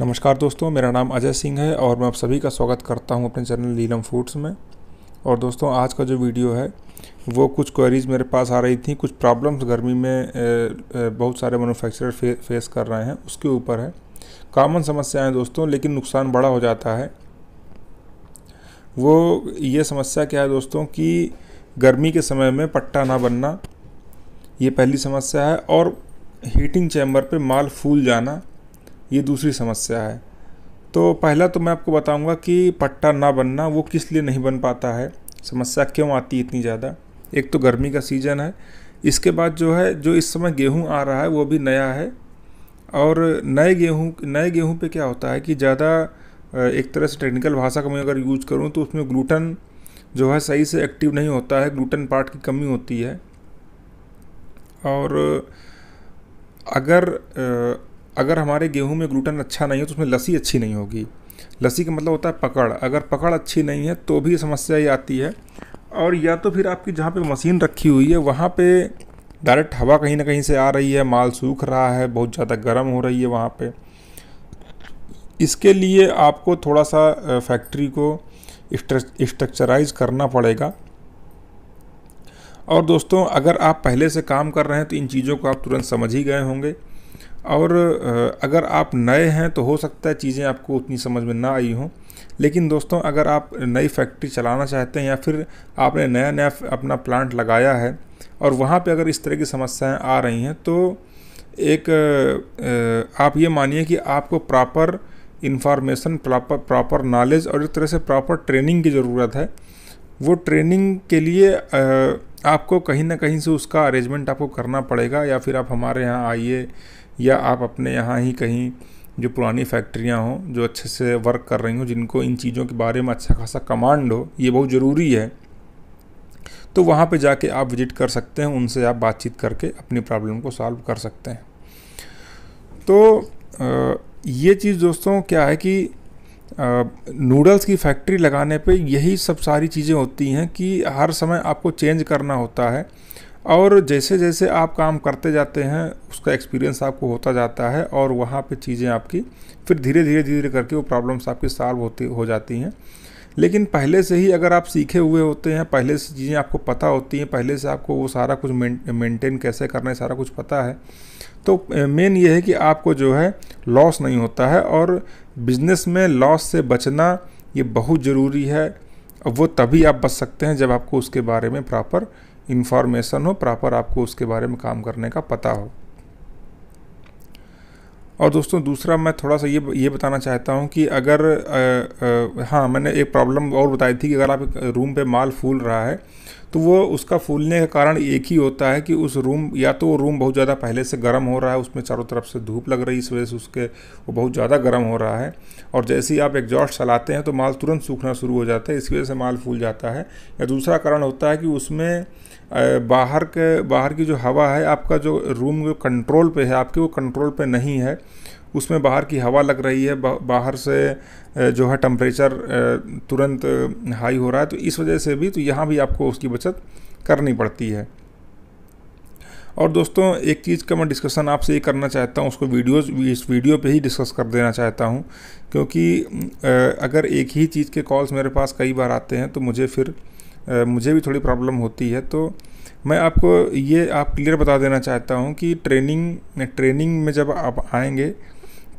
नमस्कार दोस्तों मेरा नाम अजय सिंह है और मैं आप सभी का स्वागत करता हूं अपने चैनल लीलम फूड्स में और दोस्तों आज का जो वीडियो है वो कुछ क्वेरीज़ मेरे पास आ रही थी कुछ प्रॉब्लम्स गर्मी में बहुत सारे मैनुफैक्चरर फे, फेस कर रहे हैं उसके ऊपर है कॉमन समस्याएँ दोस्तों लेकिन नुकसान बड़ा हो जाता है वो ये समस्या क्या है दोस्तों कि गर्मी के समय में पट्टा ना बनना ये पहली समस्या है और हीटिंग चैम्बर पे माल फूल जाना ये दूसरी समस्या है तो पहला तो मैं आपको बताऊंगा कि पट्टा ना बनना वो किस लिए नहीं बन पाता है समस्या क्यों आती इतनी ज़्यादा एक तो गर्मी का सीज़न है इसके बाद जो है जो इस समय गेहूँ आ रहा है वो भी नया है और नए गेहूँ नए गेहूँ पे क्या होता है कि ज़्यादा एक तरह से टेक्निकल भाषा का मैं अगर यूज करूँ तो उसमें ग्लूटन जो है सही से एक्टिव नहीं होता है ग्लूटन पार्ट की कमी होती है और अगर अगर हमारे गेहूँ में ग्लूटन अच्छा नहीं है तो उसमें लस्सी अच्छी नहीं होगी लस्सी का मतलब होता है पकड़ अगर पकड़ अच्छी नहीं है तो भी समस्या ये आती है और या तो फिर आपकी जहाँ पे मशीन रखी हुई है वहाँ पे डायरेक्ट हवा कहीं ना कहीं से आ रही है माल सूख रहा है बहुत ज़्यादा गर्म हो रही है वहाँ पर इसके लिए आपको थोड़ा सा फैक्ट्री को स्ट्रक्चराइज करना पड़ेगा और दोस्तों अगर आप पहले से काम कर रहे हैं तो इन चीज़ों को आप तुरंत समझ ही गए होंगे और अगर आप नए हैं तो हो सकता है चीज़ें आपको उतनी समझ में ना आई हों लेकिन दोस्तों अगर आप नई फैक्ट्री चलाना चाहते हैं या फिर आपने नया नया अपना प्लांट लगाया है और वहाँ पे अगर इस तरह की समस्याएं आ रही हैं तो एक आप ये मानिए कि आपको proper information proper proper knowledge और एक तरह से प्रॉपर ट्रेनिंग की ज़रूरत है वो ट्रेनिंग के लिए आपको कहीं ना कहीं से उसका अरेंजमेंट आपको करना पड़ेगा या फिर आप हमारे यहाँ आइए या आप अपने यहाँ ही कहीं जो पुरानी फैक्ट्रियाँ हों जो अच्छे से वर्क कर रही हों जिनको इन चीज़ों के बारे में अच्छा खासा कमांड हो ये बहुत ज़रूरी है तो वहाँ पे जाके आप विजिट कर सकते हैं उनसे आप बातचीत करके अपनी प्रॉब्लम को सॉल्व कर सकते हैं तो ये चीज़ दोस्तों क्या है कि नूडल्स की फैक्ट्री लगाने पे यही सब सारी चीज़ें होती हैं कि हर समय आपको चेंज करना होता है और जैसे जैसे आप काम करते जाते हैं उसका एक्सपीरियंस आपको होता जाता है और वहाँ पे चीज़ें आपकी फिर धीरे धीरे धीरे करके वो प्रॉब्लम्स आपकी सॉल्व होती हो जाती हैं लेकिन पहले से ही अगर आप सीखे हुए होते हैं पहले से चीज़ें आपको पता होती हैं पहले से आपको वो सारा कुछ मेंटेन कैसे करना है सारा कुछ पता है तो मेन ये है कि आपको जो है लॉस नहीं होता है और बिजनेस में लॉस से बचना ये बहुत ज़रूरी है वो तभी आप बच सकते हैं जब आपको उसके बारे में प्रॉपर इन्फॉर्मेशन हो प्रॉपर आपको उसके बारे में काम करने का पता हो और दोस्तों दूसरा मैं थोड़ा सा ये ये बताना चाहता हूँ कि अगर आ, आ, हाँ मैंने एक प्रॉब्लम और बताई थी कि अगर आप रूम पे माल फूल रहा है तो वो उसका फूलने का कारण एक ही होता है कि उस रूम या तो वो रूम बहुत ज़्यादा पहले से गर्म हो रहा है उसमें चारों तरफ से धूप लग रही है इस वजह से उसके वो बहुत ज़्यादा गर्म हो रहा है और जैसे ही आप एग्जॉस्ट चलाते हैं तो माल तुरंत सूखना शुरू हो जाता है इसकी वजह से माल फूल जाता है या दूसरा कारण होता है कि उसमें बाहर के बाहर की जो हवा है आपका जो रूम जो कंट्रोल पे है आपके वो कंट्रोल पे नहीं है उसमें बाहर की हवा लग रही है बाहर से जो है टम्परेचर तुरंत हाई हो रहा है तो इस वजह से भी तो यहाँ भी आपको उसकी बचत करनी पड़ती है और दोस्तों एक चीज़ का मैं डिस्कशन आपसे ये करना चाहता हूँ उसको वीडियोस इस वीडियो पे ही डिस्कस कर देना चाहता हूँ क्योंकि अगर एक ही चीज़ के कॉल्स मेरे पास कई बार आते हैं तो मुझे फिर मुझे भी थोड़ी प्रॉब्लम होती है तो मैं आपको ये आप क्लियर बता देना चाहता हूँ कि ट्रेनिंग ट्रेनिंग में जब आप आएंगे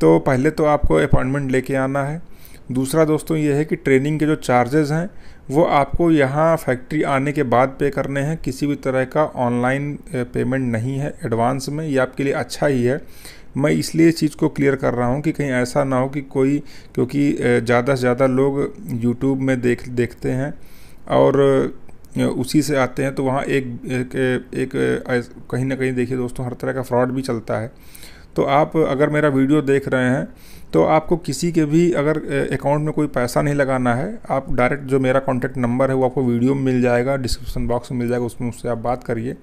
तो पहले तो आपको अपॉइंटमेंट लेके आना है दूसरा दोस्तों ये है कि ट्रेनिंग के जो चार्जेज़ हैं वो आपको यहाँ फैक्ट्री आने के बाद पे करने हैं किसी भी तरह का ऑनलाइन पेमेंट नहीं है एडवांस में ये आपके लिए अच्छा ही है मैं इसलिए चीज़ को क्लियर कर रहा हूँ कि कहीं ऐसा ना हो कि कोई क्योंकि ज़्यादा से ज़्यादा लोग यूट्यूब में देख देखते हैं और उसी से आते हैं तो वहाँ एक एक, एक, एक कहीं ना कहीं देखिए दोस्तों हर तरह का फ्रॉड भी चलता है तो आप अगर मेरा वीडियो देख रहे हैं तो आपको किसी के भी अगर अकाउंट में कोई पैसा नहीं लगाना है आप डायरेक्ट जो मेरा कॉन्टैक्ट नंबर है वो आपको वीडियो में मिल जाएगा डिस्क्रिप्शन बॉक्स में मिल जाएगा उसमें मुझसे आप बात करिए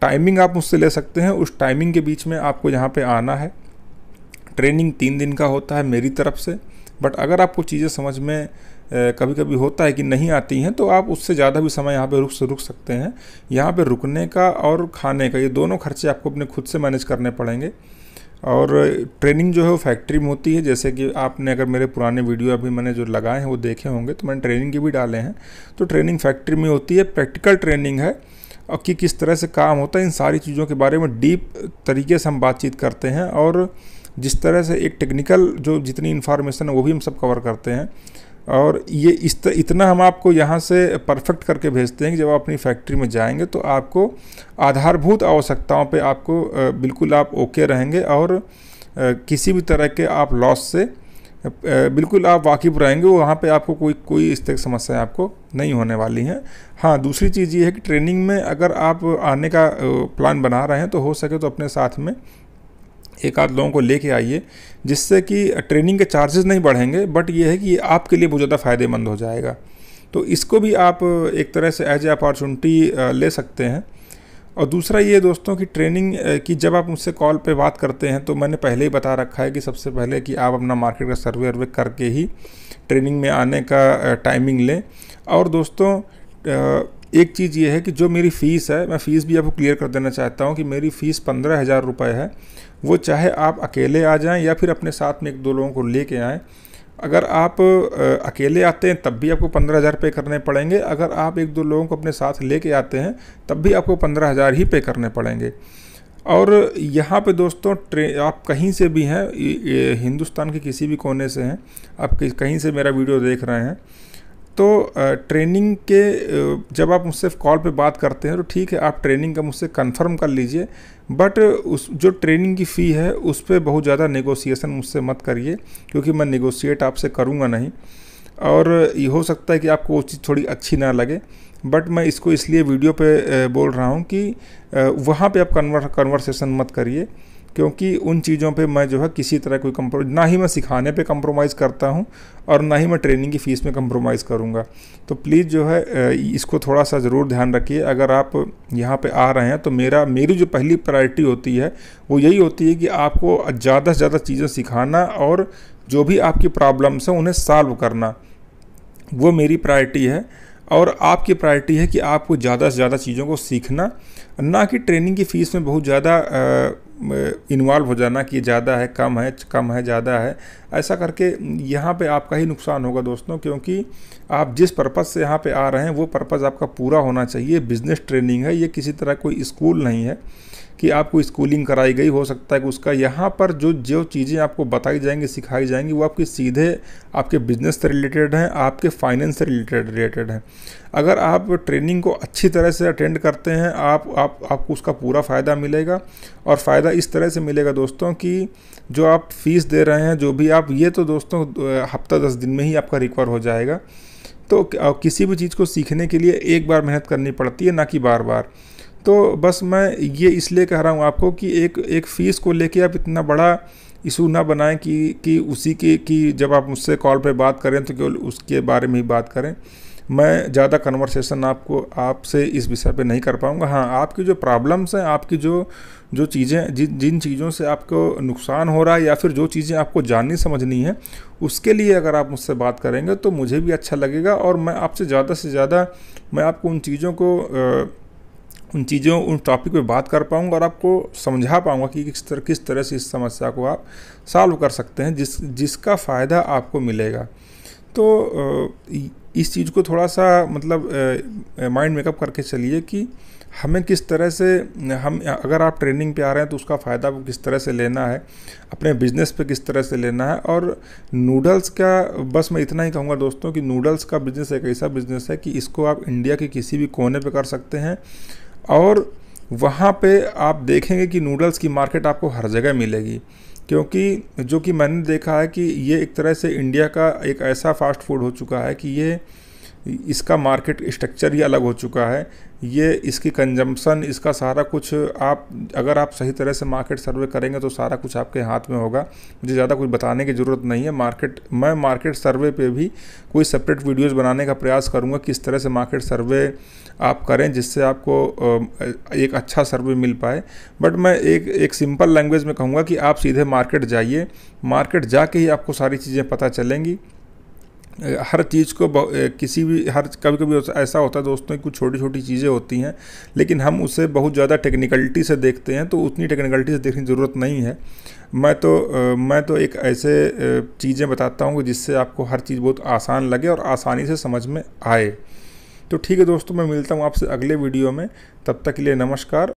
टाइमिंग आप मुझसे ले सकते हैं उस टाइमिंग के बीच में आपको यहाँ पर आना है ट्रेनिंग तीन दिन का होता है मेरी तरफ से बट अगर आपको चीज़ें समझ में कभी कभी होता है कि नहीं आती हैं तो आप उससे ज़्यादा भी समय यहाँ पे रुक रुक सकते हैं यहाँ पे रुकने का और खाने का ये दोनों खर्चे आपको अपने खुद से मैनेज करने पड़ेंगे और ट्रेनिंग जो है वो फैक्ट्री में होती है जैसे कि आपने अगर मेरे पुराने वीडियो अभी मैंने जो लगाए हैं वो देखे होंगे तो मैंने ट्रेनिंग के भी डाले हैं तो ट्रेनिंग फैक्ट्री में होती है प्रैक्टिकल ट्रेनिंग है और कि किस तरह से काम होता है इन सारी चीज़ों के बारे में डीप तरीके से हम बातचीत करते हैं और जिस तरह से एक टेक्निकल जो जितनी इन्फॉर्मेशन है वो भी हम सब कवर करते हैं और ये इस त, इतना हम आपको यहाँ से परफेक्ट करके भेजते हैं कि जब आप अपनी फैक्ट्री में जाएंगे तो आपको आधारभूत आवश्यकताओं पे आपको बिल्कुल आप ओके रहेंगे और किसी भी तरह के आप लॉस से बिल्कुल आप वाकिफ़ रहेंगे वहाँ पे आपको कोई कोई इस तरह की समस्याएँ आपको नहीं होने वाली हैं हाँ दूसरी चीज़ ये है कि ट्रेनिंग में अगर आप आने का प्लान बना रहे हैं तो हो सके तो अपने साथ में एक आध लोगों को लेके आइए जिससे कि ट्रेनिंग के चार्जेस नहीं बढ़ेंगे बट ये है कि ये आपके लिए बहुत ज़्यादा फ़ायदेमंद हो जाएगा तो इसको भी आप एक तरह से एज ए अपॉर्चुनिटी ले सकते हैं और दूसरा ये दोस्तों की ट्रेनिंग की जब आप मुझसे कॉल पे बात करते हैं तो मैंने पहले ही बता रखा है कि सबसे पहले कि आप अपना मार्केट का सर्वे वर्वे करके ही ट्रेनिंग में आने का टाइमिंग लें और दोस्तों एक चीज़ ये है कि जो मेरी फ़ीस है मैं फ़ीस भी आपको क्लियर कर देना चाहता हूँ कि मेरी फ़ीस पंद्रह हज़ार रुपये है वो चाहे आप अकेले आ जाएं या फिर अपने साथ में एक दो लोगों को ले कर आएँ अगर आप अकेले आते हैं तब भी आपको पंद्रह हज़ार पे करने पड़ेंगे अगर आप एक दो लोगों को अपने साथ ले कर आते हैं तब भी आपको पंद्रह हज़ार ही पे करने पड़ेंगे और यहाँ पे दोस्तों ट्रेन आप कहीं से भी हैं हिंदुस्तान के किसी भी कोने से हैं आप कहीं से मेरा वीडियो देख रहे हैं तो ट्रेनिंग के जब आप मुझसे कॉल पे बात करते हैं तो ठीक है आप ट्रेनिंग का मुझसे कंफर्म कर लीजिए बट उस जो ट्रेनिंग की फ़ी है उस पर बहुत ज़्यादा नेगोशिएशन मुझसे मत करिए क्योंकि मैं नेगोशिएट आपसे करूँगा नहीं और ये हो सकता है कि आपको वो चीज़ थोड़ी अच्छी ना लगे बट मैं इसको इसलिए वीडियो पे बोल रहा हूँ कि वहाँ पे आप कन्वर कन्वर्सेशन मत करिए क्योंकि उन चीज़ों पे मैं जो है किसी तरह कोई कम्प्रो ना ही मैं सिखाने पे कंप्रोमाइज़ करता हूँ और ना ही मैं ट्रेनिंग की फ़ीस में कंप्रोमाइज़ करूँगा तो प्लीज़ जो है इसको थोड़ा सा ज़रूर ध्यान रखिए अगर आप यहाँ पे आ रहे हैं तो मेरा मेरी जो पहली प्रायोरिटी होती है वो यही होती है कि आपको ज़्यादा से ज़्यादा चीज़ें सिखाना और जो भी आपकी प्रॉब्लम्स हैं उन्हें सॉल्व करना वो मेरी प्रायोरिटी है और आपकी प्रायोरिटी है कि आपको ज़्यादा से ज़्यादा चीज़ों को सीखना ना कि ट्रेनिंग की फ़ीस में बहुत ज़्यादा इन्वॉल्व हो जाना कि ज़्यादा है कम है कम है ज़्यादा है ऐसा करके यहाँ पे आपका ही नुकसान होगा दोस्तों क्योंकि आप जिस पर्पज़ से यहाँ पे आ रहे हैं वो पर्पज़ आपका पूरा होना चाहिए बिज़नेस ट्रेनिंग है ये किसी तरह कोई स्कूल नहीं है कि आपको स्कूलिंग कराई गई हो सकता है कि उसका यहाँ पर जो जो चीज़ें आपको बताई जाएंगी सिखाई जाएंगी वो आपकी सीधे आपके बिजनेस से रिलेटेड हैं आपके फाइनेंस से रिलेटेड रिलेटेड हैं अगर आप ट्रेनिंग को अच्छी तरह से अटेंड करते हैं आप आप आपको उसका पूरा फ़ायदा मिलेगा और फ़ायदा इस तरह से मिलेगा दोस्तों कि जो आप फीस दे रहे हैं जो भी आप ये तो दोस्तों हफ्ता दस दिन में ही आपका रिकवर हो जाएगा तो किसी भी चीज़ को सीखने के लिए एक बार मेहनत करनी पड़ती है ना कि बार बार तो बस मैं ये इसलिए कह रहा हूँ आपको कि एक एक फ़ीस को लेके आप इतना बड़ा इशू ना बनाएं कि कि उसी के कि जब आप मुझसे कॉल पे बात करें तो केवल उसके बारे में ही बात करें मैं ज़्यादा कन्वर्सेशन आपको आपसे इस विषय पे नहीं कर पाऊँगा हाँ आपकी जो प्रॉब्लम्स हैं आपकी जो जो चीज़ें जिन जिन चीज़ों से आपको नुकसान हो रहा है या फिर जो चीज़ें आपको जाननी समझनी है उसके लिए अगर आप मुझसे बात करेंगे तो मुझे भी अच्छा लगेगा और मैं आपसे ज़्यादा से ज़्यादा मैं आपको उन चीज़ों को उन चीज़ों उन टॉपिक पे बात कर पाऊँगा और आपको समझा पाऊँगा कि किस तरह किस तरह से इस समस्या को आप सॉल्व कर सकते हैं जिस जिसका फ़ायदा आपको मिलेगा तो इस चीज़ को थोड़ा सा मतलब माइंड मेकअप करके चलिए कि हमें किस तरह से हम अगर आप ट्रेनिंग पे आ रहे हैं तो उसका फ़ायदा किस तरह से लेना है अपने बिजनेस पे किस तरह से लेना है और नूडल्स का बस मैं इतना ही कहूँगा दोस्तों कि नूडल्स का बिज़नेस एक ऐसा बिज़नेस है कि इसको आप इंडिया के किसी भी कोने पे कर सकते हैं और वहाँ पे आप देखेंगे कि नूडल्स की मार्केट आपको हर जगह मिलेगी क्योंकि जो कि मैंने देखा है कि ये एक तरह से इंडिया का एक ऐसा फास्ट फूड हो चुका है कि ये इसका मार्केट स्ट्रक्चर ही अलग हो चुका है ये इसकी कंजम्पशन इसका सारा कुछ आप अगर आप सही तरह से मार्केट सर्वे करेंगे तो सारा कुछ आपके हाथ में होगा मुझे ज़्यादा कुछ बताने की ज़रूरत नहीं है मार्केट मैं मार्केट सर्वे पे भी कोई सेपरेट वीडियोस बनाने का प्रयास करूँगा किस तरह से मार्केट सर्वे आप करें जिससे आपको एक अच्छा सर्वे मिल पाए बट मैं एक एक सिंपल लैंग्वेज में कहूँगा कि आप सीधे मार्केट जाइए मार्केट जाके ही आपको सारी चीज़ें पता चलेंगी हर चीज़ को किसी भी हर कभी कभी ऐसा होता है दोस्तों कुछ छोटी छोटी चीज़ें होती हैं लेकिन हम उसे बहुत ज़्यादा टेक्निकल्टी से देखते हैं तो उतनी टेक्निकल्टी से देखने की ज़रूरत नहीं है मैं तो मैं तो एक ऐसे चीज़ें बताता हूँ जिससे आपको हर चीज़ बहुत आसान लगे और आसानी से समझ में आए तो ठीक है दोस्तों मैं मिलता हूँ आपसे अगले वीडियो में तब तक के लिए नमस्कार